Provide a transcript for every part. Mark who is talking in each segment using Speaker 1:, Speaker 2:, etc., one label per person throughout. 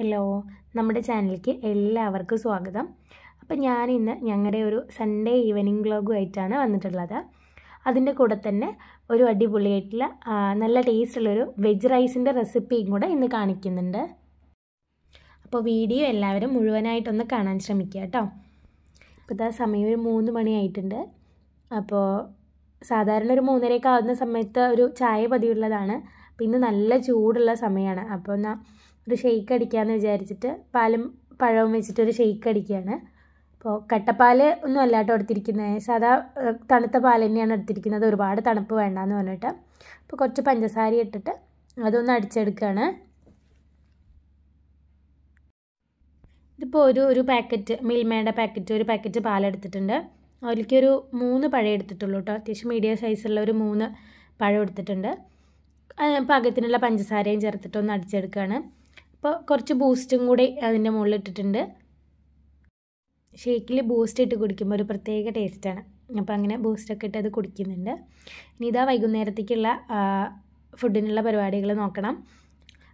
Speaker 1: hello നമ്മുടെ ചാനലിലേക്ക് എല്ലാവർക്കും സ്വാഗതം അപ്പം ഞാൻ ഇന്ന് ഞങ്ങളുടെ ഒരു സൺഡേ ഈവനിങ് ആയിട്ടാണ് വന്നിട്ടുള്ളത് അതിൻ്റെ കൂടെ തന്നെ ഒരു അടിപൊളിയായിട്ടുള്ള നല്ല ടേസ്റ്റുള്ളൊരു വെജ് റൈസിൻ്റെ റെസിപ്പിയും കൂടെ ഇന്ന് കാണിക്കുന്നുണ്ട് അപ്പോൾ വീഡിയോ എല്ലാവരും മുഴുവനായിട്ടൊന്ന് കാണാൻ ശ്രമിക്കുക കേട്ടോ ഇപ്പോൾ ഇതാ സമയം ഒരു മൂന്ന് മണിയായിട്ടുണ്ട് അപ്പോൾ സാധാരണ ഒരു മൂന്നരയൊക്കെ ആവുന്ന സമയത്ത് ഒരു ചായ പതിവുള്ളതാണ് അപ്പോൾ ഇന്ന് നല്ല ചൂടുള്ള സമയമാണ് അപ്പോൾ എന്നാൽ ഒരു ഷെയ്ക്ക് അടിക്കാമെന്ന് വിചാരിച്ചിട്ട് പാലും പഴവും വെച്ചിട്ട് ഒരു ഷെയ്ക്ക് അടിക്കുകയാണ് അപ്പോൾ കട്ടപ്പാൽ ഒന്നും അല്ല എടുത്തിരിക്കുന്നത് സാധാ തണുത്ത പാൽ തന്നെയാണ് എടുത്തിരിക്കുന്നത് ഒരുപാട് തണുപ്പ് വേണ്ടെന്ന് പറഞ്ഞിട്ട് അപ്പോൾ കുറച്ച് പഞ്ചസാര ഇട്ടിട്ട് അതൊന്ന് അടിച്ചെടുക്കുകയാണ് ഇതിപ്പോൾ ഒരു ഒരു പാക്കറ്റ് മിൽമയുടെ പാക്കറ്റ് ഒരു പാക്കറ്റ് പാലെടുത്തിട്ടുണ്ട് അതിലേക്കൊരു മൂന്ന് പഴം എടുത്തിട്ടുള്ളൂ കേട്ടോ അത്യാവശ്യം മീഡിയം സൈസുള്ള ഒരു മൂന്ന് പഴം എടുത്തിട്ടുണ്ട് പാകത്തിനുള്ള പഞ്ചസാരയും ചേർത്തിട്ടൊന്ന് അടിച്ചെടുക്കുകയാണ് അപ്പോൾ കുറച്ച് ബൂസ്റ്റും കൂടി അതിൻ്റെ മുകളിൽ ഇട്ടിട്ടുണ്ട് ഷേക്കിൽ ബൂസ്റ്റ് ഇട്ട് കുടിക്കുമ്പോൾ ഒരു പ്രത്യേക ടേസ്റ്റാണ് അപ്പോൾ അങ്ങനെ ബൂസ്റ്റൊക്കെ ഇട്ട് അത് കുടിക്കുന്നുണ്ട് ഇനി ഇതാ വൈകുന്നേരത്തേക്കുള്ള ഫുഡിനുള്ള പരിപാടികൾ നോക്കണം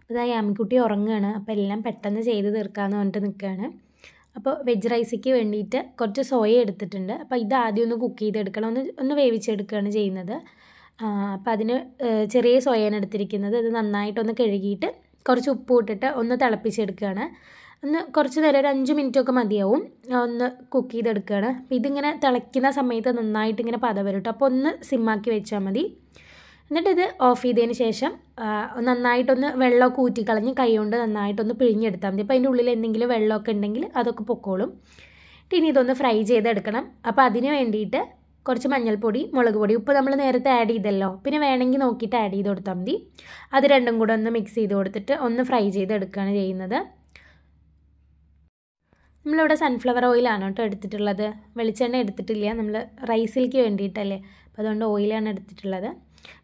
Speaker 1: അതായത് അമ്മിക്കുട്ടി യാമിക്കുട്ടി ഉറങ്ങുകയാണ് അപ്പോൾ എല്ലാം പെട്ടെന്ന് ചെയ്ത് തീർക്കാമെന്ന് പറഞ്ഞിട്ട് നിൽക്കുകയാണ് അപ്പോൾ വെജ് റൈസിക്ക് വേണ്ടിയിട്ട് കുറച്ച് സോയ എടുത്തിട്ടുണ്ട് അപ്പോൾ ഇത് ആദ്യം ഒന്ന് കുക്ക് ചെയ്തെടുക്കണം ഒന്ന് ഒന്ന് വേവിച്ചെടുക്കുകയാണ് ചെയ്യുന്നത് അപ്പോൾ അതിന് ചെറിയ സോയാണ് എടുത്തിരിക്കുന്നത് ഇത് നന്നായിട്ടൊന്ന് കഴുകിയിട്ട് കുറച്ച് ഉപ്പ് ഇട്ടിട്ട് ഒന്ന് തിളപ്പിച്ചെടുക്കുകയാണ് ഒന്ന് കുറച്ച് നേരം ഒരു അഞ്ച് മിനിറ്റ് ഒക്കെ മതിയാവും ഒന്ന് കുക്ക് ചെയ്തെടുക്കുകയാണ് അപ്പോൾ ഇതിങ്ങനെ തിളയ്ക്കുന്ന സമയത്ത് നന്നായിട്ട് ഇങ്ങനെ പത വരും കേട്ടോ അപ്പോൾ ഒന്ന് സിമ്മാക്കി വെച്ചാൽ മതി എന്നിട്ട് ഇത് ഓഫ് ചെയ്തതിന് ശേഷം നന്നായിട്ടൊന്ന് വെള്ളമൊക്കെ ഊറ്റിക്കളഞ്ഞ് കൈ കൊണ്ട് നന്നായിട്ടൊന്ന് പിഴിഞ്ഞെടുത്താൽ മതി അപ്പോൾ അതിൻ്റെ ഉള്ളിൽ എന്തെങ്കിലും വെള്ളമൊക്കെ ഉണ്ടെങ്കിൽ അതൊക്കെ പൊക്കോളും ഇനി ഇതൊന്ന് ഫ്രൈ ചെയ്തെടുക്കണം അപ്പോൾ അതിന് വേണ്ടിയിട്ട് കുറച്ച് മഞ്ഞൾപ്പൊടി മുളക് പൊടി ഉപ്പ് നമ്മൾ നേരത്തെ ആഡ് ചെയ്തല്ലോ പിന്നെ വേണമെങ്കിൽ നോക്കിയിട്ട് ആഡ് ചെയ്ത് കൊടുത്താൽ മതി അത് രണ്ടും കൂടെ ഒന്ന് മിക്സ് ചെയ്ത് കൊടുത്തിട്ട് ഒന്ന് ഫ്രൈ ചെയ്തെടുക്കുകയാണ് ചെയ്യുന്നത് നമ്മളിവിടെ സൺഫ്ലവർ ഓയിലാണ് കേട്ടോ എടുത്തിട്ടുള്ളത് വെളിച്ചെണ്ണ എടുത്തിട്ടില്ല നമ്മൾ റൈസിലേക്ക് വേണ്ടിയിട്ടല്ലേ അപ്പോൾ അതുകൊണ്ട് ഓയിലാണ് എടുത്തിട്ടുള്ളത്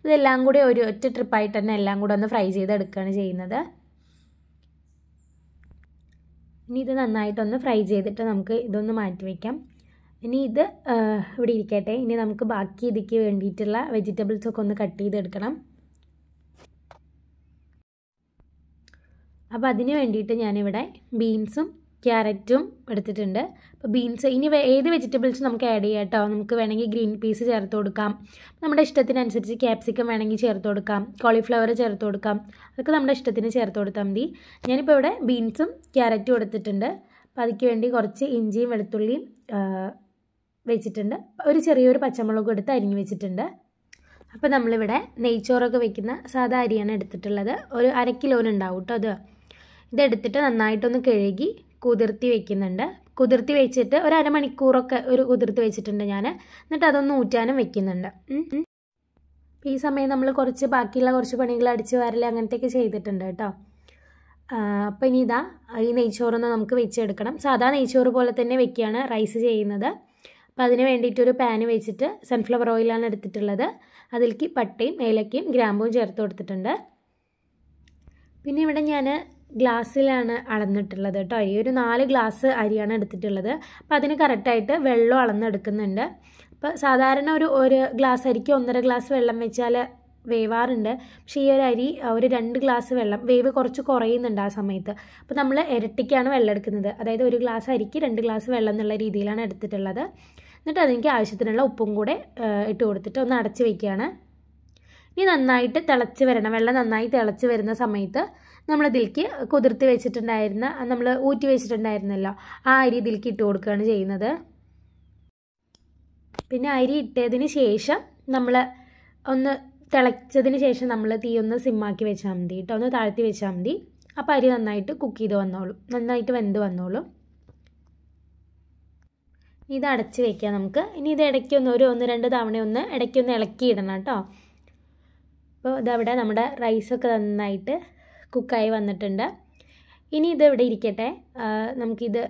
Speaker 1: ഇതെല്ലാം കൂടി ഒരു ഒറ്റ ട്രിപ്പായിട്ട് തന്നെ എല്ലാം കൂടെ ഒന്ന് ഫ്രൈ ചെയ്തെടുക്കുകയാണ് ചെയ്യുന്നത് ഇനി ഇത് നന്നായിട്ടൊന്ന് ഫ്രൈ ചെയ്തിട്ട് നമുക്ക് ഇതൊന്ന് മാറ്റി വയ്ക്കാം ഇനി ഇത് ഇവിടെ ഇരിക്കട്ടെ ഇനി നമുക്ക് ബാക്കി ഇതിക്ക് വേണ്ടിയിട്ടുള്ള ഒക്കെ ഒന്ന് കട്ട് ചെയ്തെടുക്കണം അപ്പോൾ അതിന് വേണ്ടിയിട്ട് ഞാനിവിടെ ബീൻസും ക്യാരറ്റും എടുത്തിട്ടുണ്ട് അപ്പോൾ ബീൻസ് ഇനി ഏത് വെജിറ്റബിൾസ് നമുക്ക് ആഡ് ചെയ്യാം കേട്ടോ നമുക്ക് വേണമെങ്കിൽ ഗ്രീൻ പീസ് ചേർത്ത് കൊടുക്കാം നമ്മുടെ ഇഷ്ടത്തിനനുസരിച്ച് ക്യാപ്സിക്കം വേണമെങ്കിൽ ചേർത്ത് കൊടുക്കാം കോളിഫ്ലവർ ചേർത്ത് കൊടുക്കാം അതൊക്കെ നമ്മുടെ ഇഷ്ടത്തിന് ചേർത്ത് കൊടുത്താൽ മതി ഞാനിപ്പോൾ ഇവിടെ ബീൻസും ക്യാരറ്റും എടുത്തിട്ടുണ്ട് അപ്പോൾ അതിക്ക് വേണ്ടി കുറച്ച് ഇഞ്ചിയും വെളുത്തുള്ളിയും വെച്ചിട്ടുണ്ട് ഒരു ചെറിയൊരു പച്ചമുളക് എടുത്ത് അരിഞ്ഞ് വെച്ചിട്ടുണ്ട് അപ്പോൾ നമ്മളിവിടെ നെയ്ച്ചോറൊക്കെ വെക്കുന്ന സാധാ അരിയാണ് എടുത്തിട്ടുള്ളത് ഒരു അര ഉണ്ടാവും കേട്ടോ അത് ഇതെടുത്തിട്ട് നന്നായിട്ടൊന്ന് കഴുകി കുതിർത്തി വെക്കുന്നുണ്ട് കുതിർത്തി വെച്ചിട്ട് ഒരു അരമണിക്കൂറൊക്കെ ഒരു കുതിർത്തി വെച്ചിട്ടുണ്ട് ഞാൻ എന്നിട്ട് അതൊന്ന് ഊറ്റാനും വെക്കുന്നുണ്ട് ഈ സമയം നമ്മൾ കുറച്ച് ബാക്കിയുള്ള കുറച്ച് പണികൾ അടിച്ച് വരല് അങ്ങനത്തെയൊക്കെ ചെയ്തിട്ടുണ്ട് കേട്ടോ അപ്പോൾ ഇനി ഇതാ ഈ നെയ്ച്ചോറൊന്ന് നമുക്ക് വെച്ചെടുക്കണം സാധാ നെയ്ച്ചോറ് പോലെ തന്നെ വെക്കുകയാണ് റൈസ് ചെയ്യുന്നത് അപ്പോൾ അതിന് ഒരു പാന് വെച്ചിട്ട് സൺഫ്ലവർ ഓയിലാണ് എടുത്തിട്ടുള്ളത് അതിലേക്ക് പട്ടയും ഏലക്കയും ഗ്രാമ്പും ചേർത്ത് കൊടുത്തിട്ടുണ്ട് പിന്നെ ഇവിടെ ഞാൻ ഗ്ലാസ്സിലാണ് അളന്നിട്ടുള്ളത് കേട്ടോ അരി ഒരു നാല് ഗ്ലാസ് അരിയാണ് എടുത്തിട്ടുള്ളത് അപ്പോൾ അതിന് കറക്റ്റായിട്ട് വെള്ളം അളന്നെടുക്കുന്നുണ്ട് അപ്പോൾ സാധാരണ ഒരു ഒരു ഗ്ലാസ് അരിക്ക് ഒന്നര ഗ്ലാസ് വെള്ളം വെച്ചാൽ വേവാറുണ്ട് പക്ഷേ ഈ ഒരു അരി ഒരു രണ്ട് ഗ്ലാസ് വെള്ളം വേവ് കുറച്ച് കുറയുന്നുണ്ട് ആ സമയത്ത് അപ്പോൾ നമ്മൾ ഇരട്ടിക്കാണ് വെള്ളം എടുക്കുന്നത് അതായത് ഒരു ഗ്ലാസ് അരിക്ക് രണ്ട് ഗ്ലാസ് വെള്ളം എന്നുള്ള രീതിയിലാണ് എടുത്തിട്ടുള്ളത് എന്നിട്ട് അതെനിക്ക് ആവശ്യത്തിനുള്ള ഉപ്പും കൂടെ ഇട്ട് കൊടുത്തിട്ട് ഒന്ന് അടച്ച് വയ്ക്കുകയാണ് ഇനി നന്നായിട്ട് തിളച്ച് വരണം വെള്ളം നന്നായി തിളച്ച് വരുന്ന സമയത്ത് നമ്മൾ ഇതിലേക്ക് കുതിർത്ത് വെച്ചിട്ടുണ്ടായിരുന്ന നമ്മൾ ഊറ്റി വെച്ചിട്ടുണ്ടായിരുന്നല്ലോ ആ അരി ഇതിലേക്ക് ഇട്ട് കൊടുക്കുകയാണ് ചെയ്യുന്നത് പിന്നെ അരി ഇട്ടതിന് ശേഷം നമ്മൾ ഒന്ന് തിളച്ചതിന് ശേഷം നമ്മൾ തീ ഒന്ന് സിമ്മാക്കി വെച്ചാൽ മതി കേട്ടോ ഒന്ന് താഴ്ത്തി വെച്ചാൽ മതി അപ്പോൾ അരി നന്നായിട്ട് കുക്ക് ചെയ്ത് വന്നോളും നന്നായിട്ട് വെന്ത് വന്നോളും ഇത് അടച്ച് വയ്ക്കുക നമുക്ക് ഇനി ഇത് ഇടയ്ക്കൊന്ന് ഒരു ഒന്ന് രണ്ട് തവണ ഒന്ന് ഇടയ്ക്കൊന്ന് ഇളക്കി ഇടണം കേട്ടോ അപ്പോൾ ഇതവിടെ നമ്മുടെ റൈസൊക്കെ നന്നായിട്ട് കുക്കായി വന്നിട്ടുണ്ട് ഇനി ഇത് ഇവിടെ ഇരിക്കട്ടെ നമുക്കിത്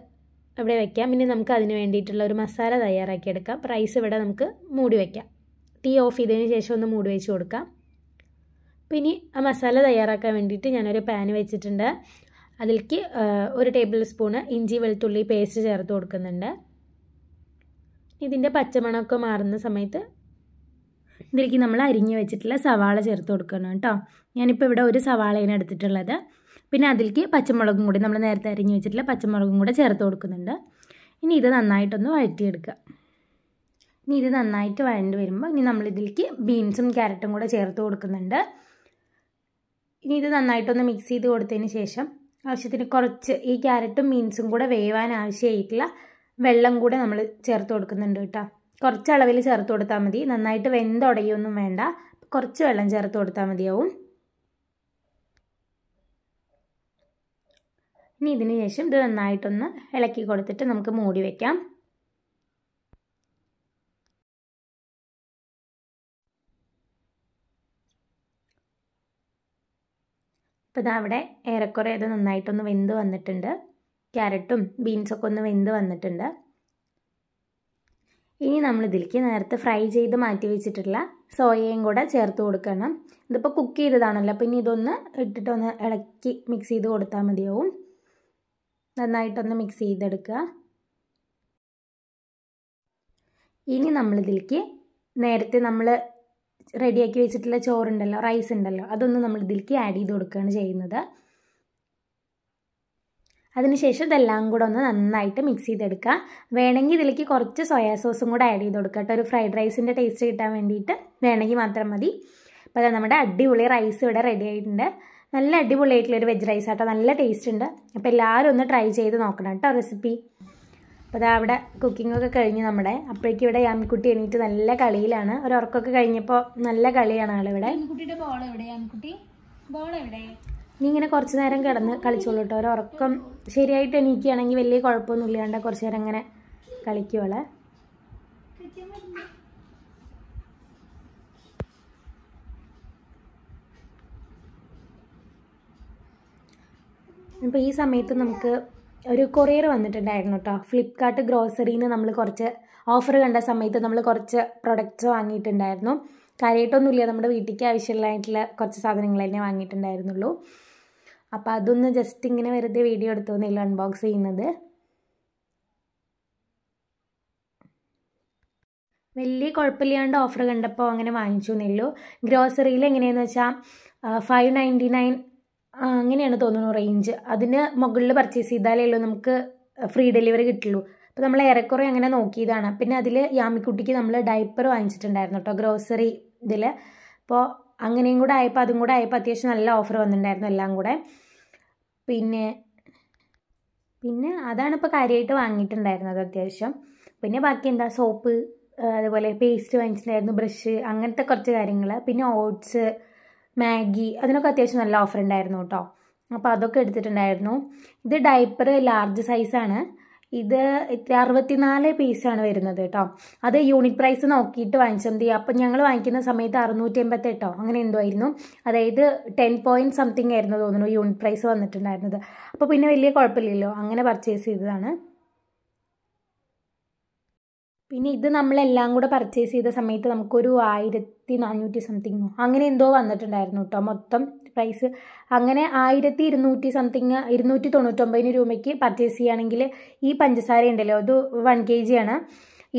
Speaker 1: ഇവിടെ വയ്ക്കാം ഇനി നമുക്ക് അതിന് വേണ്ടിയിട്ടുള്ള ഒരു മസാല തയ്യാറാക്കിയെടുക്കാം റൈസ് ഇവിടെ നമുക്ക് മൂടി വയ്ക്കാം തീ ഓഫ് ചെയ്തതിന് ശേഷം ഒന്ന് മൂടി വെച്ച് കൊടുക്കാം പിന്നെ ആ മസാല തയ്യാറാക്കാൻ വേണ്ടിയിട്ട് ഞാനൊരു പാൻ വെച്ചിട്ടുണ്ട് അതിലേക്ക് ഒരു ടേബിൾ സ്പൂണ് ഇഞ്ചി വെളുത്തുള്ളി പേസ്റ്റ് ചേർത്ത് കൊടുക്കുന്നുണ്ട് ഇതിൻ്റെ പച്ചമണമൊക്കെ മാറുന്ന സമയത്ത് ഇതിലേക്ക് നമ്മൾ അരിഞ്ഞു വെച്ചിട്ടുള്ള സവാള ചേർത്ത് കൊടുക്കണം കേട്ടോ ഞാനിപ്പോൾ ഇവിടെ ഒരു സവാളയാണ് എടുത്തിട്ടുള്ളത് പിന്നെ അതിലേക്ക് പച്ചമുളകും കൂടി നമ്മൾ നേരത്തെ അരിഞ്ഞു വെച്ചിട്ടുള്ള പച്ചമുളകും കൂടെ ചേർത്ത് കൊടുക്കുന്നുണ്ട് ഇനി ഇത് നന്നായിട്ടൊന്ന് വഴറ്റിയെടുക്കുക ഇനി ഇത് നന്നായിട്ട് വഴണ്ട് വരുമ്പോൾ ഇനി നമ്മളിതിലേക്ക് ബീൻസും ക്യാരറ്റും കൂടെ ചേർത്ത് കൊടുക്കുന്നുണ്ട് ഇനി ഇത് നന്നായിട്ടൊന്ന് മിക്സ് ചെയ്ത് കൊടുത്തതിന് ശേഷം ആവശ്യത്തിന് കുറച്ച് ഈ ക്യാരറ്റും ബീൻസും കൂടെ വേവാൻ ആവശ്യമായിട്ടുള്ള വെള്ളം കൂടെ നമ്മൾ ചേർത്ത് കൊടുക്കുന്നുണ്ട് കേട്ടോ കുറച്ച് അളവിൽ ചേർത്ത് കൊടുത്താൽ മതി നന്നായിട്ട് വെന്തുടയൊന്നും വേണ്ട കുറച്ച് വെള്ളം ചേർത്ത് കൊടുത്താൽ മതിയാവും ഇനി ഇതിന് ശേഷം ഇത് നന്നായിട്ടൊന്ന് ഇളക്കി കൊടുത്തിട്ട് നമുക്ക് മൂടി വയ്ക്കാം അപ്പോൾ ഇതവിടെ ഏറെക്കുറെ അത് നന്നായിട്ടൊന്ന് വെന്ത് വന്നിട്ടുണ്ട് ക്യാരറ്റും ബീൻസൊക്കെ ഒന്ന് വെന്ത് വന്നിട്ടുണ്ട് ഇനി നമ്മൾ ഇതിലേക്ക് നേരത്തെ ഫ്രൈ ചെയ്ത് മാറ്റി വെച്ചിട്ടുള്ള സോയയും കൂടെ ചേർത്ത് കൊടുക്കണം ഇതിപ്പോൾ കുക്ക് ചെയ്തതാണല്ലോ അപ്പം ഇനി ഇതൊന്ന് ഇട്ടിട്ടൊന്ന് ഇളക്കി മിക്സ് ചെയ്ത് കൊടുത്താൽ മതിയാവും നന്നായിട്ടൊന്ന് മിക്സ് ചെയ്തെടുക്കുക ഇനി നമ്മളിതിലേക്ക് നേരത്തെ നമ്മൾ റെഡിയാക്കി വെച്ചിട്ടുള്ള ചോറുണ്ടല്ലോ റൈസ് ഉണ്ടല്ലോ അതൊന്നും നമ്മൾ ഇതിലേക്ക് ആഡ് ചെയ്ത് കൊടുക്കുകയാണ് ചെയ്യുന്നത് അതിനുശേഷം ഇതെല്ലാം കൂടെ ഒന്ന് നന്നായിട്ട് മിക്സ് ചെയ്തെടുക്കുക വേണമെങ്കിൽ ഇതിലേക്ക് കുറച്ച് സോയാ സോസും കൂടെ ആഡ് ചെയ്ത് കൊടുക്കുക കേട്ടോ ഒരു ഫ്രൈഡ് റൈസിൻ്റെ ടേസ്റ്റ് കിട്ടാൻ വേണ്ടിയിട്ട് വേണമെങ്കിൽ മാത്രം മതി അപ്പോൾ അത് നമ്മുടെ അടിപൊളി റൈസ് ഇവിടെ റെഡി ആയിട്ടുണ്ട് നല്ല അടിപൊളിയായിട്ടുള്ളൊരു വെജ് റൈസ് ആട്ടോ നല്ല ടേസ്റ്റ് ഉണ്ട് അപ്പോൾ എല്ലാവരും ഒന്ന് ട്രൈ ചെയ്ത് നോക്കണം കേട്ടോ റെസിപ്പി അപ്പോൾ ഇതാ അവിടെ കുക്കിങ്ങൊക്കെ കഴിഞ്ഞ് നമ്മുടെ അപ്പോഴേക്കും ഇവിടെ യാമിക്കുട്ടി എണീറ്റ് നല്ല കളിയിലാണ് ഒരു ഉറക്കമൊക്കെ കഴിഞ്ഞപ്പോൾ നല്ല കളിയാണ് ആളിവിടെ യാമിക്കുട്ടിയുടെ ബോൾ ബോൾ എവിടെ ഇനി ഇങ്ങനെ കുറച്ച് നേരം കിടന്ന് കളിച്ചോളൂ കേട്ടോ ഒരു ഉറക്കം ശരിയായിട്ട് എണീക്കുകയാണെങ്കിൽ വലിയ കുഴപ്പമൊന്നും ഇല്ലാണ്ട് കുറച്ച് നേരം അങ്ങനെ കളിക്കുവളെ ഇപ്പം ഈ സമയത്ത് നമുക്ക് ഒരു കൊറിയർ വന്നിട്ടുണ്ടായിരുന്നു കേട്ടോ ഫ്ലിപ്കാർട്ട് ഗ്രോസറിയിൽ നിന്ന് നമ്മൾ കുറച്ച് ഓഫർ കണ്ട സമയത്ത് നമ്മൾ കുറച്ച് പ്രൊഡക്റ്റ്സ് വാങ്ങിയിട്ടുണ്ടായിരുന്നു കാര്യമായിട്ടൊന്നുമില്ല നമ്മുടെ വീട്ടിലേക്ക് ആവശ്യമുള്ളതായിട്ടുള്ള കുറച്ച് സാധനങ്ങൾ തന്നെ വാങ്ങിയിട്ടുണ്ടായിരുന്നുള്ളൂ അപ്പോൾ അതൊന്ന് ജസ്റ്റ് ഇങ്ങനെ വെറുതെ വീഡിയോ എടുത്തു തന്നില്ല അൺബോക്സ് ചെയ്യുന്നത് വലിയ കുഴപ്പമില്ലാണ്ട് ഓഫർ കണ്ടപ്പോൾ അങ്ങനെ വാങ്ങിച്ചു എന്നുള്ളൂ ഗ്രോസറിയിൽ എങ്ങനെയാണെന്ന് വെച്ചാൽ ഫൈവ് നയൻറ്റി നയൻ അങ്ങനെയാണ് തോന്നുന്നു റേഞ്ച് അതിന് മുകളിൽ പർച്ചേസ് ചെയ്താലേ ഉള്ളൂ നമുക്ക് ഫ്രീ ഡെലിവറി കിട്ടുള്ളൂ അപ്പോൾ നമ്മൾ ഏറെക്കുറെ അങ്ങനെ നോക്കിയതാണ് പിന്നെ അതിൽ യാമിക്കുട്ടിക്ക് നമ്മൾ ഡയപ്പർ വാങ്ങിച്ചിട്ടുണ്ടായിരുന്നു കേട്ടോ ഗ്രോസറി ഇതിൽ അപ്പോൾ അങ്ങനെയും കൂടെ ആയപ്പോൾ അതും കൂടെ ആയപ്പോൾ അത്യാവശ്യം നല്ല ഓഫർ വന്നിട്ടുണ്ടായിരുന്നു എല്ലാം കൂടെ പിന്നെ പിന്നെ അതാണ് ഇപ്പോൾ കാര്യമായിട്ട് വാങ്ങിയിട്ടുണ്ടായിരുന്നത് അത്യാവശ്യം പിന്നെ ബാക്കി എന്താ സോപ്പ് അതുപോലെ പേസ്റ്റ് വാങ്ങിച്ചിട്ടുണ്ടായിരുന്നു ബ്രഷ് അങ്ങനത്തെ കുറച്ച് കാര്യങ്ങൾ പിന്നെ ഓട്സ് മാഗി അതിനൊക്കെ അത്യാവശ്യം നല്ല ഓഫർ ഉണ്ടായിരുന്നു കേട്ടോ അപ്പോൾ അതൊക്കെ എടുത്തിട്ടുണ്ടായിരുന്നു ഇത് ഡൈപ്പർ ലാർജ് സൈസാണ് ഇത് അറുപത്തിനാല് പീസാണ് വരുന്നത് കേട്ടോ അത് യൂണിറ്റ് പ്രൈസ് നോക്കിയിട്ട് വാങ്ങിച്ചാൽ മതി അപ്പം ഞങ്ങൾ വാങ്ങിക്കുന്ന സമയത്ത് അറുന്നൂറ്റി എൺപത്തെട്ടോ അങ്ങനെ എന്തോ ആയിരുന്നു അതായത് ടെൻ പോയിൻറ്റ് സംതിങ് ആയിരുന്നു തോന്നുന്നു യൂണിറ്റ് പ്രൈസ് വന്നിട്ടുണ്ടായിരുന്നത് അപ്പോൾ പിന്നെ വലിയ കുഴപ്പമില്ലല്ലോ അങ്ങനെ പർച്ചേസ് ചെയ്തതാണ് പിന്നെ ഇത് നമ്മളെല്ലാം കൂടെ പർച്ചേസ് ചെയ്ത സമയത്ത് നമുക്കൊരു ആയിരത്തി നാനൂറ്റി സംതിങ് അങ്ങനെ എന്തോ വന്നിട്ടുണ്ടായിരുന്നു കേട്ടോ മൊത്തം പ്രൈസ് അങ്ങനെ ആയിരത്തി ഇരുന്നൂറ്റി സംതിങ് ഇരുന്നൂറ്റി തൊണ്ണൂറ്റൊമ്പതിന് രൂപയ്ക്ക് പർച്ചേസ് ചെയ്യുകയാണെങ്കിൽ ഈ പഞ്ചസാര ഉണ്ടല്ലോ അത് വൺ കെ ജി ആണ്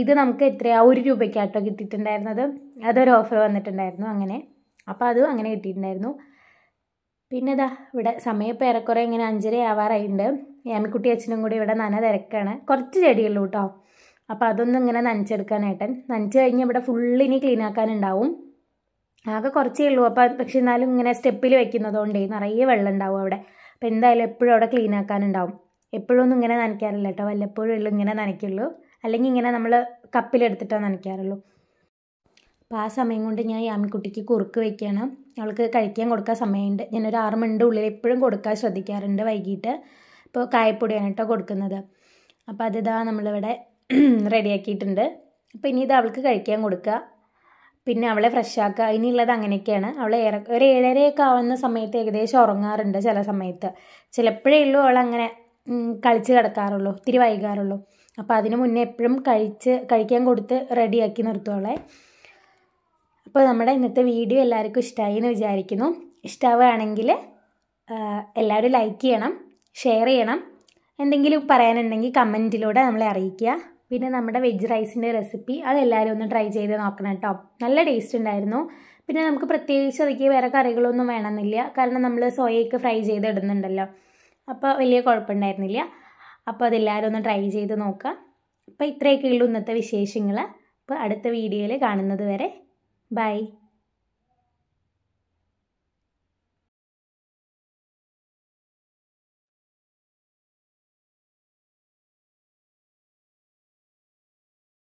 Speaker 1: ഇത് നമുക്ക് എത്രയാണ് ഒരു രൂപയ്ക്കാട്ടോ കിട്ടിയിട്ടുണ്ടായിരുന്നത് അതൊരു ഓഫർ വന്നിട്ടുണ്ടായിരുന്നു അങ്ങനെ അപ്പോൾ അതും അങ്ങനെ കിട്ടിയിട്ടുണ്ടായിരുന്നു പിന്നെ ഇതാ ഇവിടെ സമയം ഇപ്പോൾ ഏറെക്കുറെ ഇങ്ങനെ അഞ്ചര ആവാറായിട്ടുണ്ട് യാമിക്കുട്ടി അച്ഛനും കൂടി ഇവിടെ നന തിരക്കാണ് കുറച്ച് ചെടിയുള്ളൂ കേട്ടോ അപ്പോൾ അതൊന്നും ഇങ്ങനെ നനച്ചെടുക്കാനേട്ടൻ നനച്ച് കഴിഞ്ഞ് ഇവിടെ ഫുള്ള് ഇനി ക്ലീൻ ആക്കാനുണ്ടാവും ആകെ കുറച്ചേ ഉള്ളൂ അപ്പോൾ പക്ഷെ എന്നാലും ഇങ്ങനെ സ്റ്റെപ്പിൽ വെക്കുന്നതുകൊണ്ടേ നിറയെ വെള്ളം ഉണ്ടാവും അവിടെ അപ്പോൾ എന്തായാലും എപ്പോഴും അവിടെ ക്ലീൻ ആക്കാനുണ്ടാവും ഒന്നും ഇങ്ങനെ നനയ്ക്കാറില്ല കേട്ടോ വല്ലപ്പോഴും ഉള്ളൂ ഇങ്ങനെ നനയ്ക്കുള്ളൂ അല്ലെങ്കിൽ ഇങ്ങനെ നമ്മൾ കപ്പിലെടുത്തിട്ടാണ് നനയ്ക്കാറുള്ളൂ അപ്പം ആ സമയം കൊണ്ട് ഞാൻ യാമിക്കുട്ടിക്ക് കുറുക്ക് വയ്ക്കുകയാണ് അവൾക്ക് കഴിക്കാൻ കൊടുക്കാൻ സമയമുണ്ട് ഞാനൊരു ആറ് മണിൻ്റെ ഉള്ളിൽ എപ്പോഴും കൊടുക്കാൻ ശ്രദ്ധിക്കാറുണ്ട് വൈകിട്ട് ഇപ്പോൾ കായപ്പൊടിയാണ് കേട്ടോ കൊടുക്കുന്നത് അപ്പോൾ അതിതാ നമ്മളിവിടെ റെഡിയാക്കിയിട്ടുണ്ട് അപ്പോൾ ഇനി ഇത് അവൾക്ക് കഴിക്കാൻ കൊടുക്കുക പിന്നെ അവളെ ഫ്രഷാക്കുക ഇനിയുള്ളത് അങ്ങനെയൊക്കെയാണ് അവൾ ഏറെ ഒരു ഏഴരയൊക്കെ ആവുന്ന സമയത്ത് ഏകദേശം ഉറങ്ങാറുണ്ട് ചില സമയത്ത് ചിലപ്പോഴേ ഉള്ളൂ അവൾ അങ്ങനെ കളിച്ച് കിടക്കാറുള്ളൂ ഒത്തിരി വൈകാറുള്ളൂ അപ്പോൾ അതിന് മുന്നേ എപ്പോഴും കഴിച്ച് കഴിക്കാൻ കൊടുത്ത് റെഡിയാക്കി നിർത്തും അവളെ അപ്പോൾ നമ്മുടെ ഇന്നത്തെ വീഡിയോ എല്ലാവർക്കും ഇഷ്ടമായി എന്ന് വിചാരിക്കുന്നു ഇഷ്ടമാവുകയാണെങ്കിൽ എല്ലാവരും ലൈക്ക് ചെയ്യണം ഷെയർ ചെയ്യണം എന്തെങ്കിലും പറയാനുണ്ടെങ്കിൽ കമൻറ്റിലൂടെ നമ്മളെ അറിയിക്കുക പിന്നെ നമ്മുടെ വെജ് റൈസിൻ്റെ റെസിപ്പി അതെല്ലാവരും ഒന്ന് ട്രൈ ചെയ്ത് നോക്കണം കേട്ടോ നല്ല ടേസ്റ്റ് ഉണ്ടായിരുന്നു പിന്നെ നമുക്ക് പ്രത്യേകിച്ച് അതൊക്കെ വേറെ കറികളൊന്നും വേണമെന്നില്ല കാരണം നമ്മൾ സോയയൊക്കെ ഫ്രൈ ചെയ്ത് ഇടുന്നുണ്ടല്ലോ അപ്പോൾ വലിയ കുഴപ്പമുണ്ടായിരുന്നില്ല അപ്പോൾ അതെല്ലാവരും ഒന്ന് ട്രൈ ചെയ്ത് നോക്കുക അപ്പോൾ ഇത്രയൊക്കെയുള്ളൂ ഇന്നത്തെ വിശേഷങ്ങൾ അപ്പോൾ അടുത്ത വീഡിയോയിൽ കാണുന്നത് വരെ ബൈ